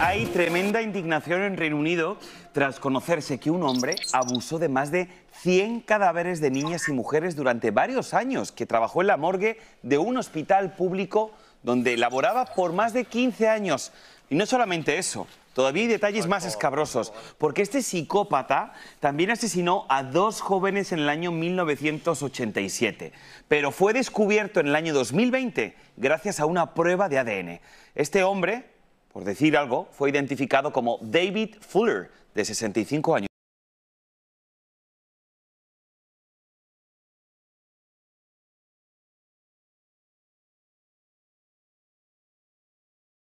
hay tremenda indignación en Reino Unido tras conocerse que un hombre abusó de más de 100 cadáveres de niñas y mujeres durante varios años, que trabajó en la morgue de un hospital público donde laboraba por más de 15 años. Y no solamente eso, Todavía hay detalles más escabrosos, porque este psicópata también asesinó a dos jóvenes en el año 1987, pero fue descubierto en el año 2020 gracias a una prueba de ADN. Este hombre por decir algo, fue identificado como David Fuller, de 65 años.